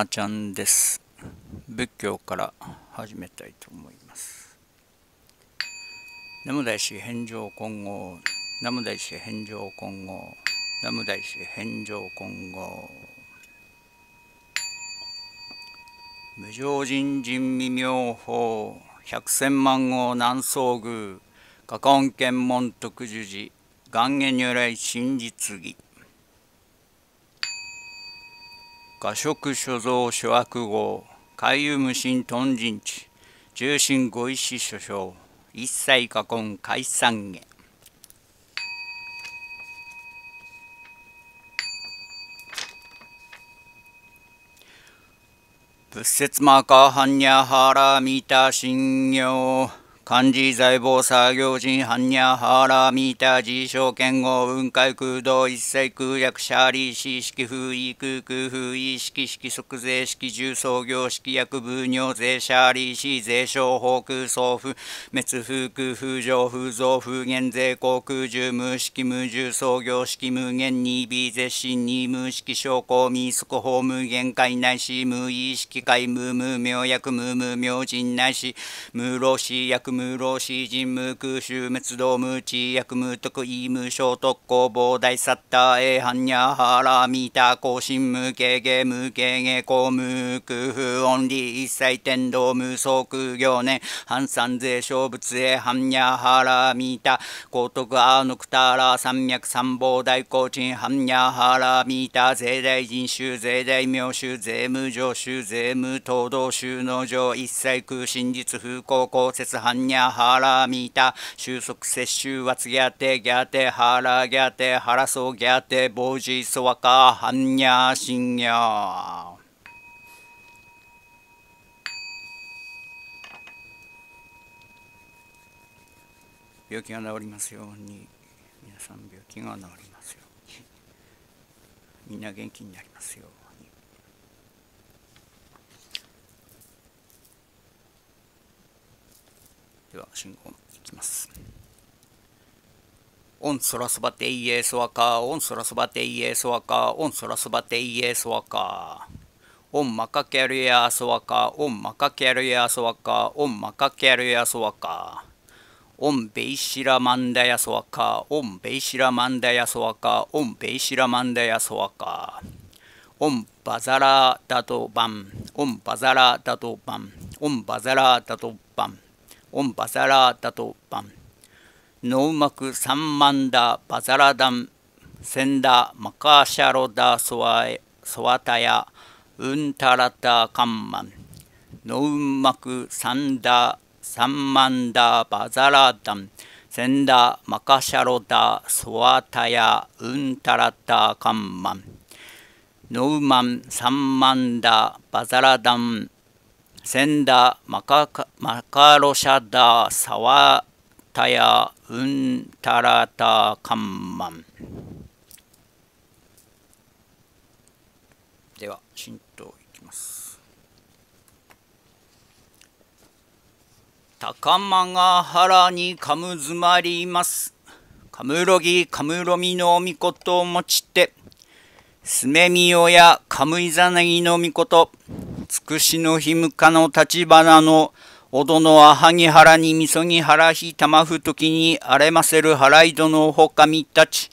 まーちゃんです。仏教から始めたいと思います。ナム大師返上今後、ナム大師返上今後、ナム大師返上今後。無常人人未妙法、百千万号南宋宮、加根検問徳樹寺、願下如来真実義。画食所蔵諸悪号海遊無心頓陣地重心御意志所掌一切過婚解散へ仏説マカハニャハラミタ信行漢字財宝作業人般若ハーラミータ辞書剣語雲海空洞一切空薬シャーリーシー式風意空空風意式式即税式重創業式薬分尿税シャーリーシー税商法空送風滅風空風上風増風減税航空重無式無重創業式無限二 b 絶進二無式商工民速法無限界内し無意識界無無明薬無無明人内し無老子薬無無老死人無空襲滅動無知役無得意無償特攻防大サッターエハンニャハラミタ更新無形芸無形芸公無空夫オンリー一切天道無双空行年半三税小物エハンニャハラミタ高徳アーノクターラ山脈三宝大高鎮ハンニャハラミタ税大人衆税大名衆税務上衆税務東道衆の上一切空真実風光公説犯人にゃはらみた収束はらはらそうそわかはんにゃしんにゃ病気が治りますように皆さん病気が治りますようにみんな元気になりますよでは信号いきますオンソラそばテイエスワカオンソラそばテイエスワカオンソラそばテイエスワカオンマカケルヤソワカオンマカケルヤソワカオンマカケルヤソワカオンベイシラマンダヤソワカオンベイシラマンダヤソワカオンベイシラマンダヤソワカオンバザラダドバンオンバザラダドバンオンバザラダドバンオンバザラーダトバンノウマクサンマンダバザラダンセンダマカシャロダソワエソワタヤウンタラタカンマンノウマクサンダサンマンダバザラダンセンダマカシャロダソワタヤウンタラタカンマンノウマンサンマンダバザラダンセンダマカマカロシャダサワタヤウンタラタカンマンでは浸透いきます高間が原にかむずまりますかむろぎかむろみのみこともちてすめみおやかむいざなぎのみことつくしのひむかの立花のおどのあはぎはらにみそぎはらひたまふときにあれませるはらいどのほかみたち。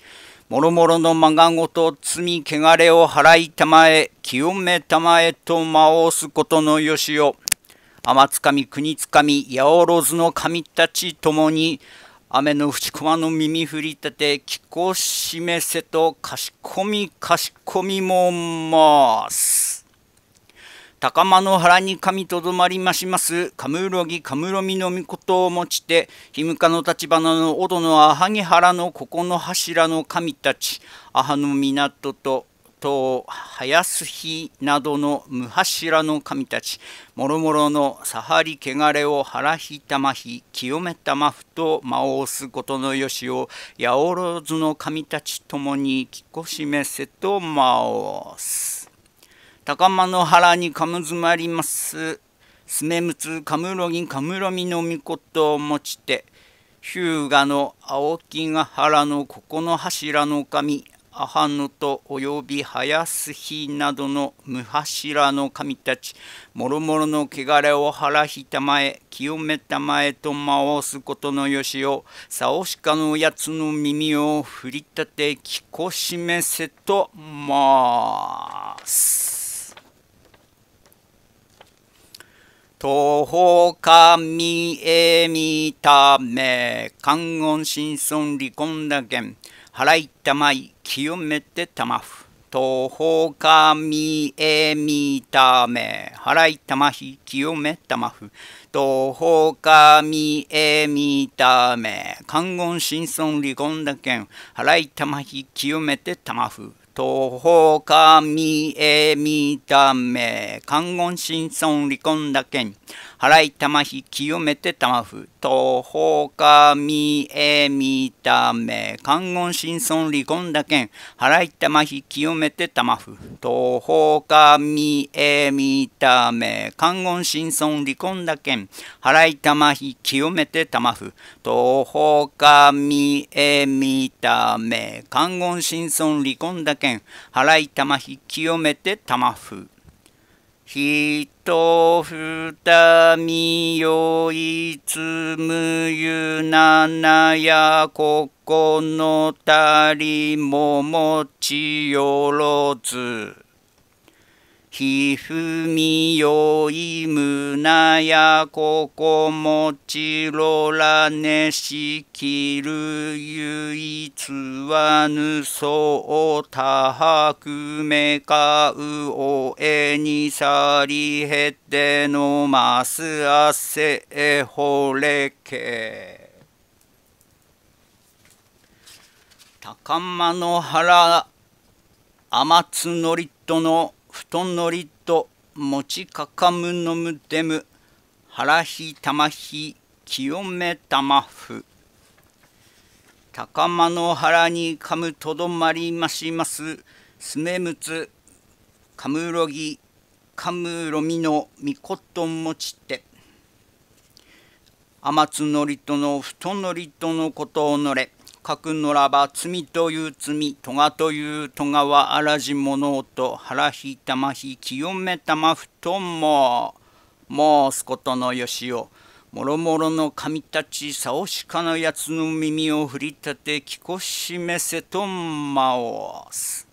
もろもろのまがごとつみけがれをはらいたまえ、きよめたまえとまおすことのよしよ。まつかみくにつかみやおろずのかみたちともに、雨のふちこまの耳振りたて、きこしめせとかしこみかしこみもます。高間の原に神とどまりましますカムロギカムロミの御事をもちてムカの立花のオドのアハギ原のここの柱の神たちアハの港とと林日などの無柱の神たちもろもろのサハリ汚れを腹ひたまひ清めたまふと魔王すことのよしを八百万の神たちともにきこしめせと魔王す。高間の原にかむずまります。すめむつかむろぎかむろみのみことをもちて、ーガの青木ヶ原のここの柱の神、アハノとおよびすひなどの無柱の神たち、もろもろの汚れを腹ひたまえ、清めたまえと回すことのよしを、さおしかのやつの耳を振り立て、きこしめせとます。徒歩かみえみため、観音心尊離婚だけん、払いたまい、清めてたまふ。徒歩かみえみため、払いたまひ、清めたまふ。徒歩かみえみため、観音心尊離婚だけん、払いたまひ、清めてたまふ。徒歩神三見た目、観音神村離婚だけに払い玉まひ清めて玉まふ、とほかみえみた目観音神尊離婚だけん、払い玉まひ清めて玉まふ、とほかみえみた目観音神尊離婚だけん、払い玉まひ清めて玉まふ、とほかみえみた目観音神尊離婚だけん、払い玉まひ清めて玉まふ。ひとふたみよいつむゆななやここのたりももちよろず。ひふみよいむなやここもちろらねしきるゆいつはぬそうたはくめかうおえにさりへてのますあせえほれけ高間の原天津りとの布団のりと持ちかかむのむでむ腹ひたまひ清めたまふ高間の腹にかむとどまりましますすめむつかむろぎかむろみのみこともちて天津のりとの布団のりとのことをのれくのらば罪という罪、とがというとがはあらじ物音、と腹ひいたまひ清めたまふとも申すことのよしを。もろもろの神たち、さおしかのやつの耳を振り立て、きこしめせとんまおす。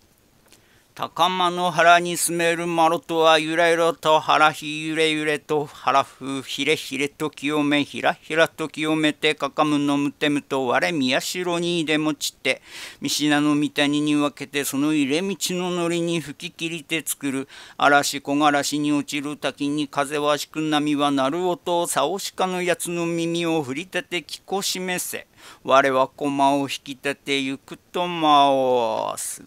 高間の腹に住めるマロとはゆらゆらと腹ひゆれゆれと腹ふひれひれと清めひらひらと清めてかかむのむてむと我宮代に出もちて三品の三谷に分けてその入れ道ののりに吹き切りて作る嵐木枯らしに落ちる滝に風はしく波は鳴る音さおしかのやつの耳を振り立て聞こしめせ我は駒を引き立てゆくと回す。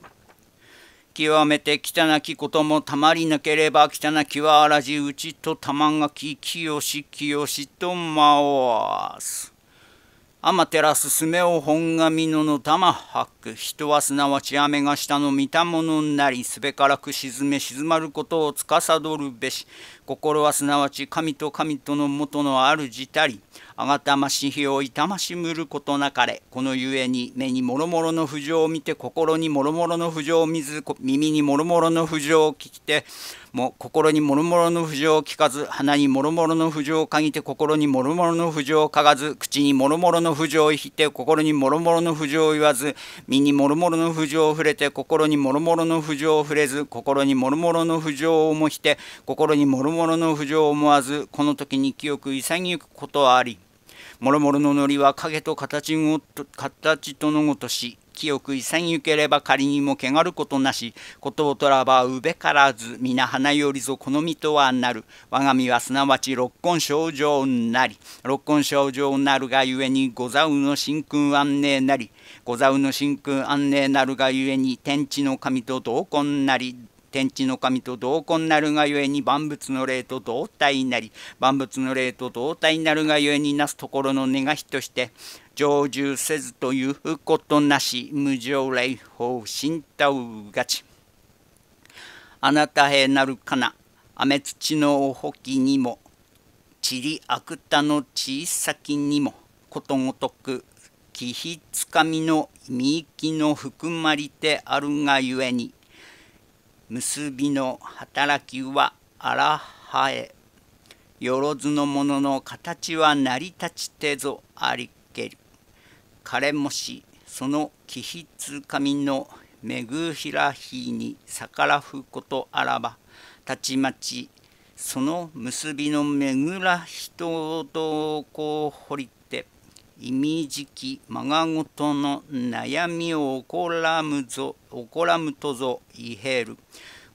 極めて汚きこともたまりなければ汚きはあらじうちと玉垣清し清しと回す。天照すめを本神野の玉吐く人はすなわち雨が下の見たものなりすべからく沈め静まることを司るべし心はすなわち神と神との元のあるじたりあがたまし日を痛ましむることなかれこのゆえに目にもろもろの不情を見て心にもろもろの不情を見ず耳にもろもろの不情を聞きても心にもろもろの不情を聞かず鼻にもろもろの不情を嗅ぎて心にもろもろの不情を嗅がず口にもろもろの不情を引いて心にもろもろの不情を言わず身にもろもろの不情を触れて心にもろもろの不情を触れず心にもろもろの不情をもして心にもろもろの不情を思わずこの時に清く潔くことはありもろもろののりは影と形ごと形とのごとし清くいせんゆければ仮にもけがることなしことをとらばうべからず皆花よりぞこの身とはなる我が身はすなわち六根症状なり六根症状なるがゆえに五座うの真空安寧なり五座うの真空安寧なるがゆえに天地の神と同根なり天地の神と同根なるがゆえに万物の霊と同体になり万物の霊と同体になるがゆえになすところの願いとして成就せずということなし無常霊法神道がちあなたへなるかな雨土のおほきにも塵あくたの小さきにもことごとく気ひつかみのみいきの含まりてあるがゆえに結びの働きは荒はえよろずのものの形は成り立ちてぞありける彼もしその気筆紙のめぐひらひに逆らうことあらばたちまちその結びのめぐら人をどこを掘りて意味じきまがごとの悩みを怒らむぞ怒らむとぞいへる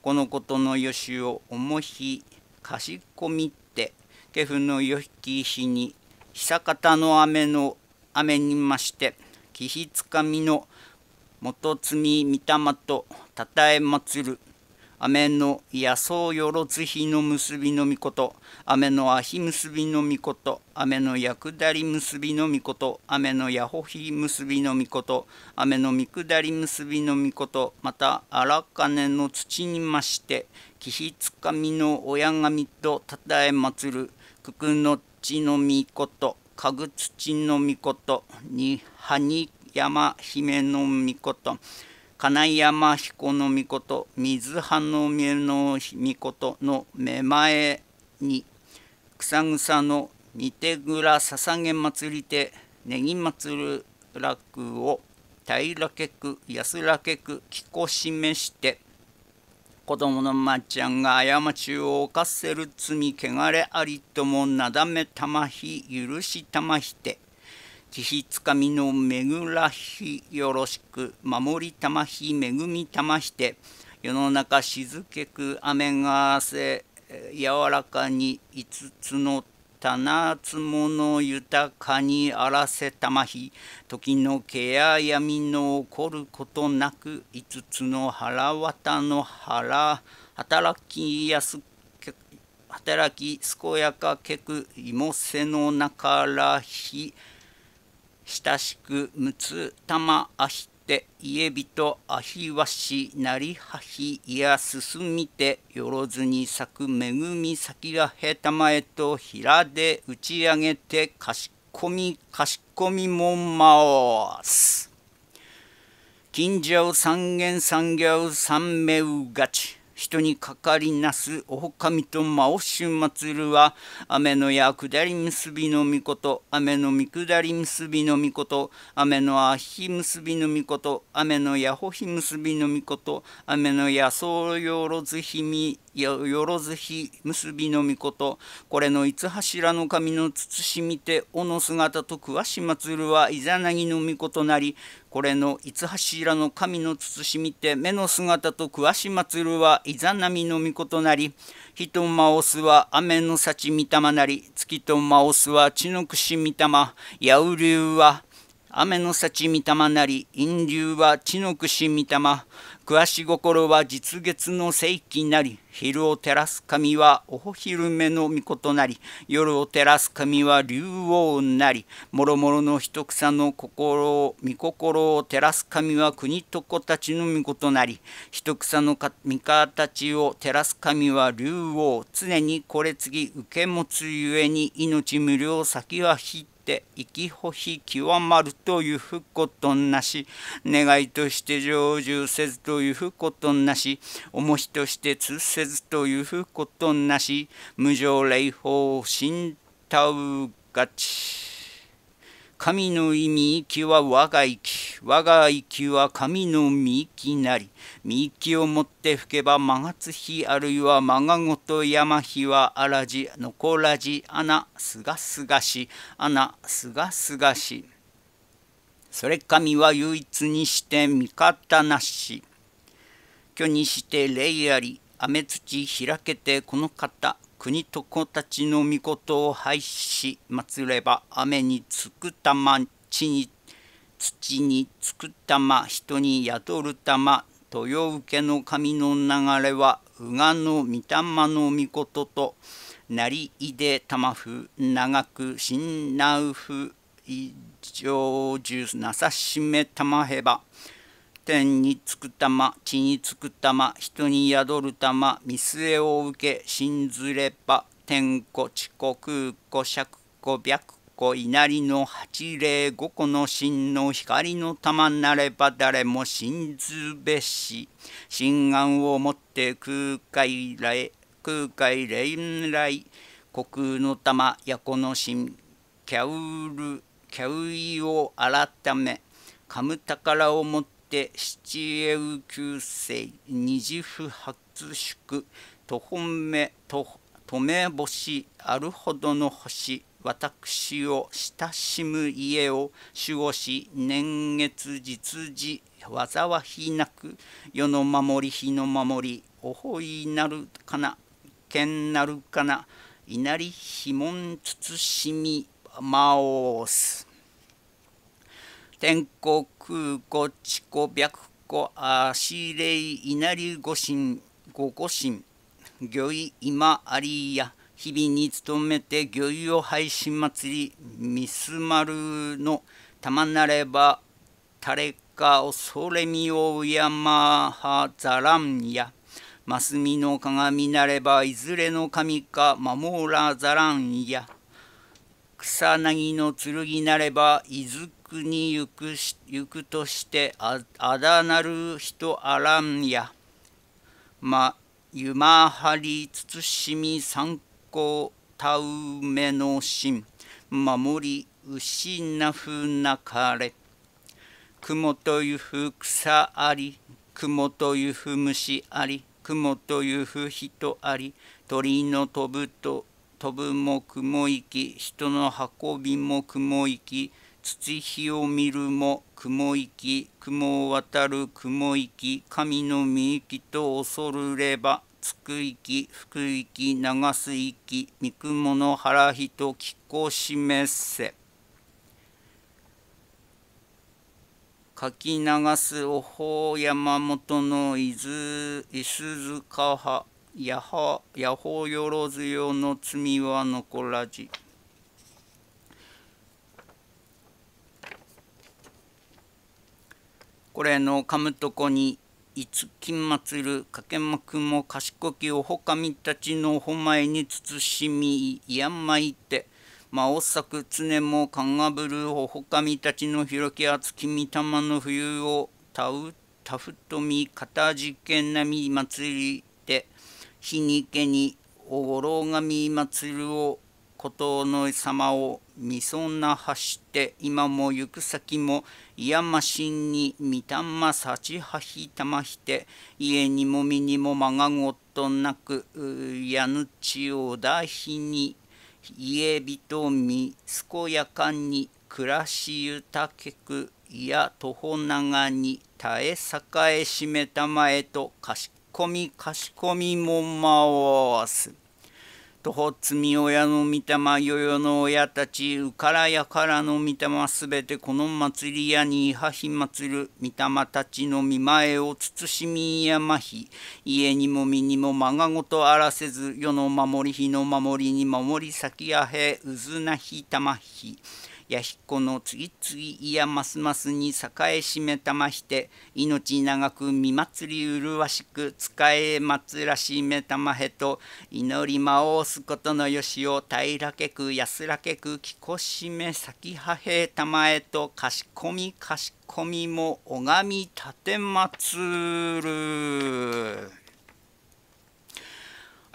このことのよしを重ひかしこみってけふのよひきひに久方の雨の雨にまして気ひつかみの元積み御霊とたたえまつる雨の野草よろつひの結びのみこと、雨のあひ結びのみこと、雨のやくだり結びのみこと、雨のやほひ結びのみこと、雨のみくだり結びのみこと、また荒金の土にまして、きひつかみの親神とたたえまつる、くくのちのみこと、かぐつちのみこと、にはにやまひめのみこと、金山彦の御事水葉の宮の御事の目前に草草の御て蔵さ捧げ祭りてねぎ祭楽を平けく安らけく着こしめして子供のまっちゃんが過ちを犯せる罪汚れありともなだめたまひ許したまひて慈悲つかみのめぐらひよろしく守りたまひぐみたまして世の中静けく雨がせ柔らかに五つの棚つもの豊かにあらせたまひ時のけや闇の起こることなく五つの腹綿の腹働きやす働き健やかけく芋瀬せの中らひ親しくむつたまあひて家人あひわしなりはひいやすすみてよろずに咲くめぐみ先らへたまえとひらで打ち上げてかしこみかしこみもんまおす。金城三元三行三うがち。人にかかりなすおほかみとまをしゅまつるは雨のやくだり結びのみこと雨のみくだり結びのみこと雨のあひ結びのみこと雨のやほひ結びのみこと雨のやそうよろずひみよろずひ結びのみことこれのいつ柱の神の慎みておの姿と詳しまつるはいざなぎのみことなりこれのいつ柱の神の慎みて目の姿と詳しまつるはいざなみのみことなり火とまおすは雨の幸みたまなり月とまおすは地のくしみたまやうりゅうは雨の幸みたまなり陰流は地のくしみたま詳し心は実月の世紀なり昼を照らす神はお昼目の御子となり夜を照らす神は竜王なりもろもろの人草の心を御心を照らす神は国と子たちの御子となり人草の御方たちを照らす神は竜王常にこれ次受け持つゆえに命無料先は人て生きほひ極まるというふことなし願いとして成就せずというふことなし重しとして通せずというふことなし無常礼法をたうがち神の意味域は我がき我が息は神の身息なり、身息をもって吹けば間が日あるいは間がごと山日はあらじ、残らじ、あな、すがすがし、あな、すがすがし。それ神は唯一にして味方なし。虚にして霊あり、雨土開けてこの方、国と子たちの御事を廃し祭れば雨につくたま地に土につくたま人に宿る玉豊受けの神の流れは宇賀の御霊の御事となりいで玉風長く信なう風上常なさしめ玉へば。天につく玉、ま地につく玉、ま人に宿る玉、ま見据えを受け信ずれば天子地子空子尺子白子稲荷の八霊五個の真の光の玉なれば誰も信ずべし心眼をもって空海来空海霊来空の玉やこの神キャウルキャウイを改め噛む宝をもってて七英九世二次不発祝徒本目と止め星あるほどの星私を親しむ家を守護し年月実時災ひなく世の守り日の守りおほいなるかな剣なるかな稲荷ひもんつつしみまおす。天候空語地古白語足霊稲荷御神五五神御意今ありや日々に勤めて御意を配信祭りミスマルの玉なれば誰か恐れみを敬はざらんやますみの鏡なればいずれの神か守らざらんや草薙の剣なればいずに行くし行くとしてああだなる人あらんや。まゆまはり慎み参考たうめの心守りなふなかれ。雲というふ草あり雲というふ虫あり雲というふ人あり鳥の飛ぶと飛ぶも雲行き人の運びも雲行き土日を見るも雲行き雲を渡る雲行き神の御行きと恐るればつく行き福行き流す行き三雲の原人気こしめせ書き流すおほう山本の伊豆伊豆塚派やはやほうよろずよの罪は残らじ。これの噛むとこにいつきまつるかけまくも賢きおほかみたちのほまえに慎みいやまいてまおさくつねもかがぶるおほかみたちのひろきあつきみたまの冬をたうたふとみかたじけなみ祭りてひにけにおごろうがみ祭るをことのさまをみそなはして今も行く先もいやましんにみたまさちはひたまひて家にもみにもまがごとなくやぬちをだひに家人みすこやかに暮らしゆたけくいや徒歩長に耐え栄えしめたまえとかしこみかしこみもまわす。徒歩罪親の御霊よよの親たちうからやからの御霊すべてこの祭り屋にいはひ祭る御霊たちの見前を慎みやまひ家にも身にもまがごとあらせず世の守り日の守りに守り先やへうずなひたまひ。弥彦の次々いやますますに栄えしめたまして命長く見祭り麗しく使え祭らしめたまへと祈り魔をすことのよしを平らけく安らけくきこしめ咲きはへたまへとかしこみかしこみも拝み立てまつる。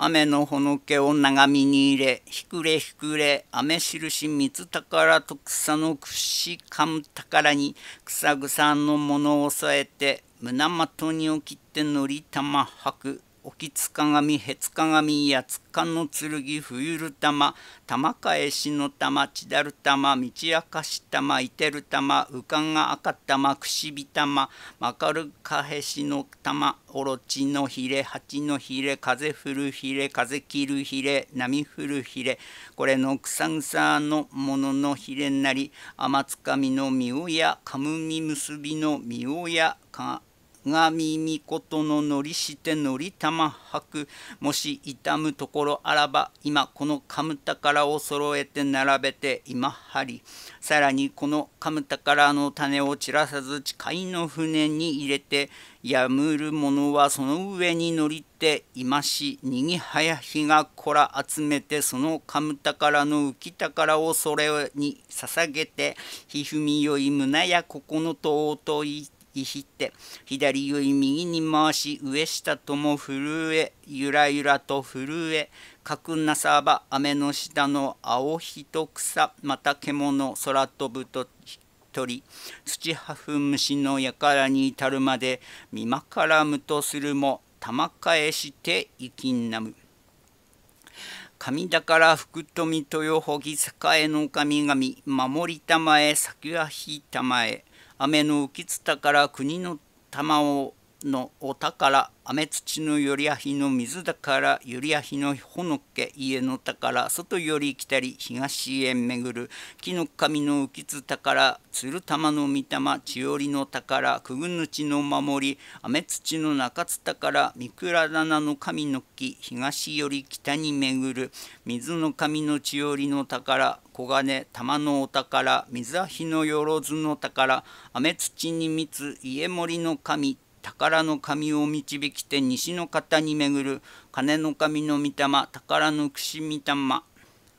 雨のほのけを長みに入れ、ひくれひくれ、雨印三つ宝と草の串かむ宝に、草草のものを添えて、胸元に置きてのり玉吐く。きつかがみへつかがみやつかのふゆる玉玉返しの玉ちだる玉道明かしたまいてる玉うかが赤玉くしび玉まかるかへしの玉おろちのひれはちのひれ風ふるひれ風きるひれなみふるひれこれのくさぐさのもののひれなりあまつかみのみおやかむみむすびのみおやかが耳ことののりしてのりたまはくもし痛むところあらば今このかむ宝を揃えて並べて今はりさらにこのかむ宝の種を散らさず誓いの船に入れてやむる者はその上に乗りて今しにぎはやひがこら集めてそのかむ宝の浮き宝をそれに捧げてひふみよい胸やここの尊いきって左上右に回し上下とも震えゆらゆらと震えかくなさば雨の下の青ひと草また獣空飛ぶと鳥土はふ虫のやからに至るまで見まからむとするも玉返して生きんなむ。神だから福富豊穂栄の神々守りたまえ先きはひたまえ雨の浮きつたから国の玉をのお宝雨土のよりやひの水だからよりやひのほのけ家の宝外より来たり東へ巡る木の神の浮きつ宝鶴玉の御霊千織の宝くぐぬちの守り雨土の中津宝三倉棚の神の木東より北に巡る水の神の千織の宝黄金玉のお宝水あひのよろずの宝雨土に満つ家森の神宝の神を導きて西の方に巡る金の神の御霊宝の串御霊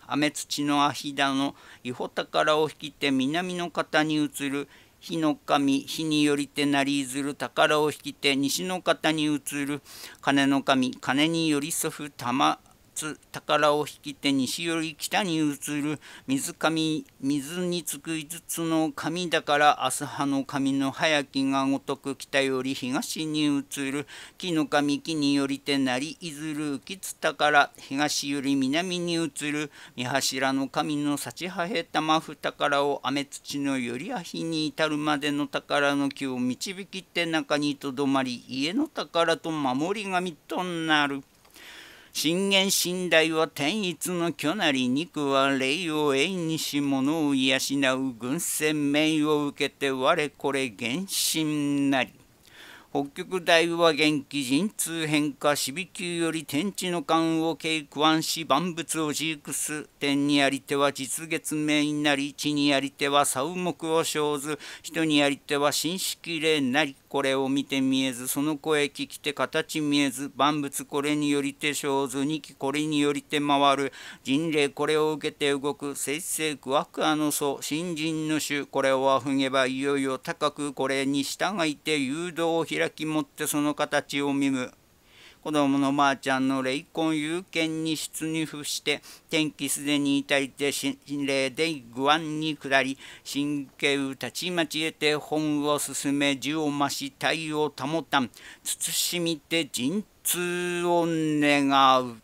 雨土の阿弥陀の伊保宝を引きて南の方に移る火の神火によりてなりいずる宝を引きて西の方に移る金の神金によりそふ玉宝を引き手西より北に移る水上水につく5つの神だから明日葉の神の早きがごとく北より東に移る木の神木によりてなりいずる浮きつ宝東より南に移る三柱の神の幸はへたまふ宝を雨土の寄りあひに至るまでの宝の木を導きて中にとどまり家の宝と守り神となる。信玄信頼は天一の巨なり肉は霊を縁にし物を養う軍船名を受けて我これ原神なり。北極大和元気人通変化死び級より天地の勘を計不安し万物を飼育す天にありては実月名なり地にありては sau 木を生ず人にありては神式霊なりこれを見て見えずその声聞きて形見えず万物これによりて生ず二期これによりて回る人霊これを受けて動く節制わくあの祖新人の種これをあふげばいよいよ高くこれに従いて誘導を開開き持ってその形を見む子供のばあちゃんの霊魂有権に出伏して天気すでに至りて心霊で具案に下り神経をたちまち得て本を進め字を増し体を保たん慎みて陣痛を願う。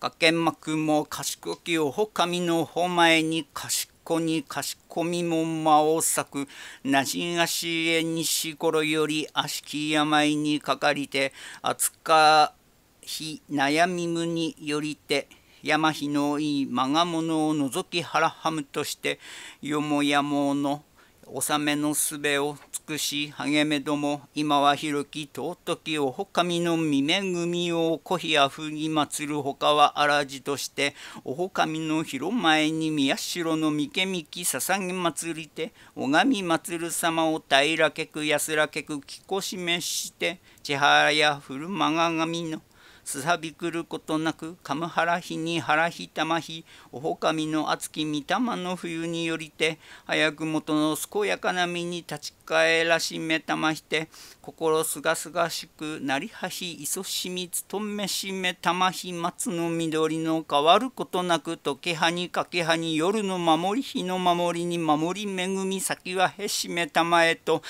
かけまくも賢きおほかみのほ前に賢こにかしこみも魔王作なじがしえにしころより悪しき病にかかりて扱ひ悩みむによりて山日のいい我が物を除きはらはむとしてよもやもの納めのすべを尽くし励めども今は広き尊きをほかみの御恵みをこひやふぎまつるほかはあらじとしておほかみの広前に宮代のみけみきささぎまつりて拝みまつる様を平けく安らけくきこしめして千はやふるまががみのすさびくることなく、かむはらひにはらひたまひ、おほかみのあつきみたまの冬によりて、早くとの健やかな身に立ち返らしめたまして、心すがすがしくなりはひいそしみつとめしめたまひ松の緑の変わることなくとけはにかけはに夜の守り日の守りに守り恵み先はへしめたまえと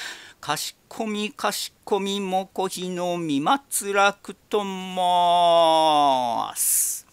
かしこみかしこみもこひのみまつらくとまーす。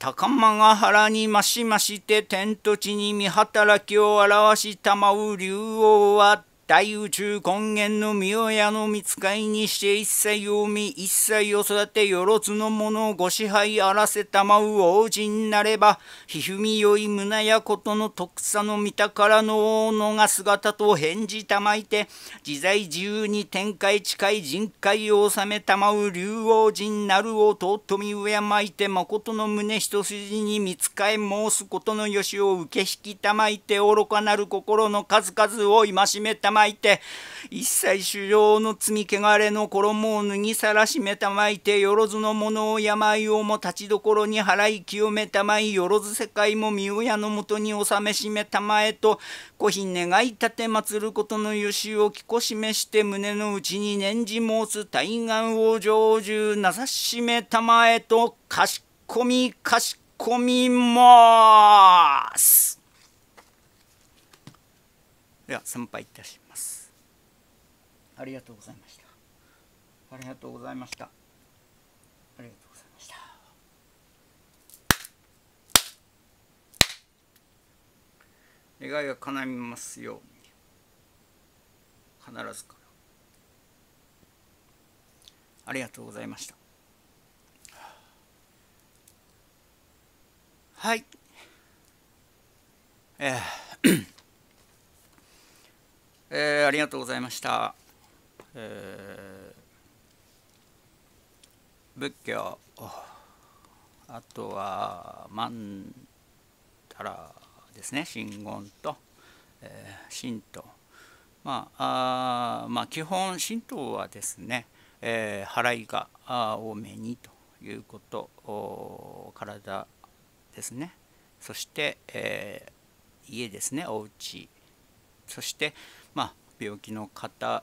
高間原にましまして天と地に見働きを表したまう竜王は大宇宙根源の御親の見つかいにして一切を見一切を育てよろつの者をご支配あらせたまう王子になればひふみよい胸やことの徳さの見たからの王のが姿と返事たまいて自在自由に天界近い人界を治めたまう竜王子になるを尊み敬いてまことの胸一筋に見つかえ申すことのよしを受け引きたまいて愚かなる心の数々を戒めたまいて一切主行の罪汚れの衣を脱ぎさらしめたまいてよろずの者を病をも立ちどころに払い清めたまいよろず世界も身親のもとに納めしめたまえと古品願い立てまつることの由しをきこしめして胸の内に念じ申す対岸を成就なさしめたまえとかしこみかしこみます。では参拝いたしますありがとうございましたありがとうございましたありがとうございました願いが叶いますように必ずかありがとうございましたはいえーえー、ありがとうございました、えー、仏教あとは万太郎ですね真言と、えー、神道まああまあ基本神道はですね、えー、払いが多めにということ体ですねそして、えー、家ですねお家そして、まあ、病気の方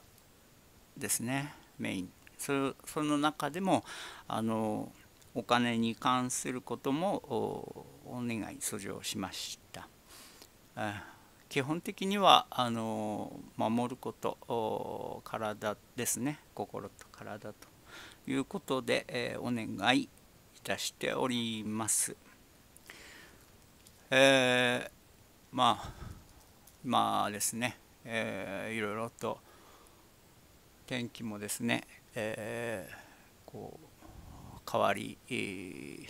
ですねメインそその中でもあのお金に関することもお願い訴状しました。基本的にはあの守ること体ですね心と体ということで、えー、お願いいたしております。えー、まあですねえー、いろいろと天気もですね、えー、こう変わり、えー、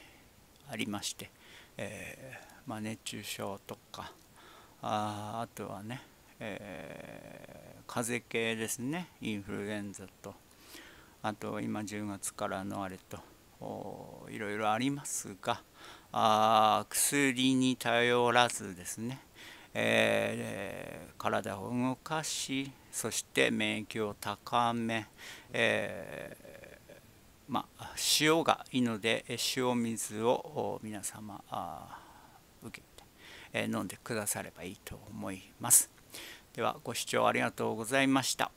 ありまして、えー、まあ、熱中症とかああとはね、えー、風邪系ですねインフルエンザとあと今10月からのあれといろいろありますがあ薬に頼らずですねえー、体を動かしそして免疫を高め、えー、まあ、塩がいいので塩水を皆様受けて、え飲んでくださればいいと思います。ではご視聴ありがとうございました。